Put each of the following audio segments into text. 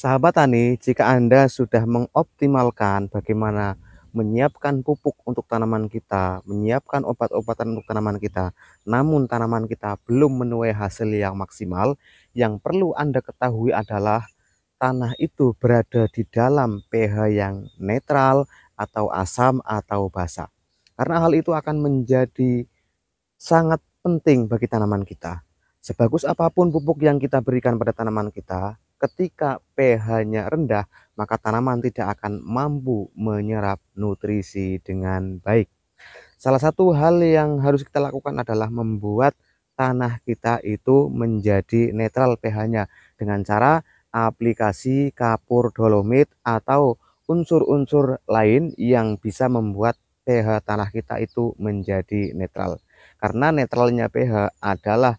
Sahabat tani, jika Anda sudah mengoptimalkan bagaimana menyiapkan pupuk untuk tanaman kita, menyiapkan obat-obatan untuk tanaman kita, namun tanaman kita belum menuai hasil yang maksimal, yang perlu Anda ketahui adalah tanah itu berada di dalam pH yang netral atau asam atau basah. Karena hal itu akan menjadi sangat penting bagi tanaman kita. Sebagus apapun pupuk yang kita berikan pada tanaman kita, Ketika pH-nya rendah, maka tanaman tidak akan mampu menyerap nutrisi dengan baik. Salah satu hal yang harus kita lakukan adalah membuat tanah kita itu menjadi netral pH-nya dengan cara aplikasi kapur dolomit atau unsur-unsur lain yang bisa membuat pH tanah kita itu menjadi netral. Karena netralnya pH adalah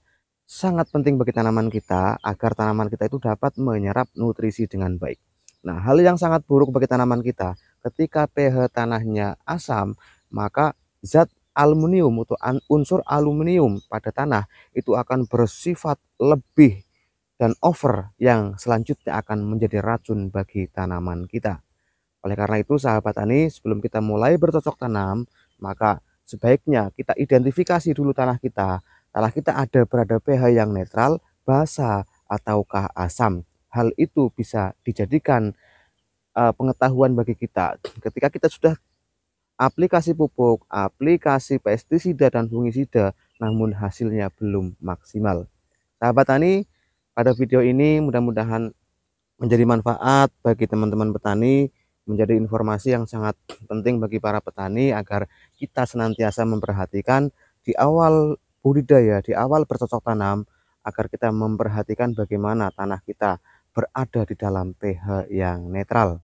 sangat penting bagi tanaman kita agar tanaman kita itu dapat menyerap nutrisi dengan baik. Nah, hal yang sangat buruk bagi tanaman kita ketika pH tanahnya asam, maka zat aluminium atau unsur aluminium pada tanah itu akan bersifat lebih dan over yang selanjutnya akan menjadi racun bagi tanaman kita. Oleh karena itu sahabat tani sebelum kita mulai bercocok tanam maka sebaiknya kita identifikasi dulu tanah kita setelah kita ada berada pH yang netral, basa ataukah asam. Hal itu bisa dijadikan uh, pengetahuan bagi kita. Ketika kita sudah aplikasi pupuk, aplikasi pestisida dan fungisida, namun hasilnya belum maksimal. Sahabat tani, pada video ini mudah-mudahan menjadi manfaat bagi teman-teman petani menjadi informasi yang sangat penting bagi para petani agar kita senantiasa memperhatikan di awal budidaya di awal bercocok tanam agar kita memperhatikan bagaimana tanah kita berada di dalam pH yang netral.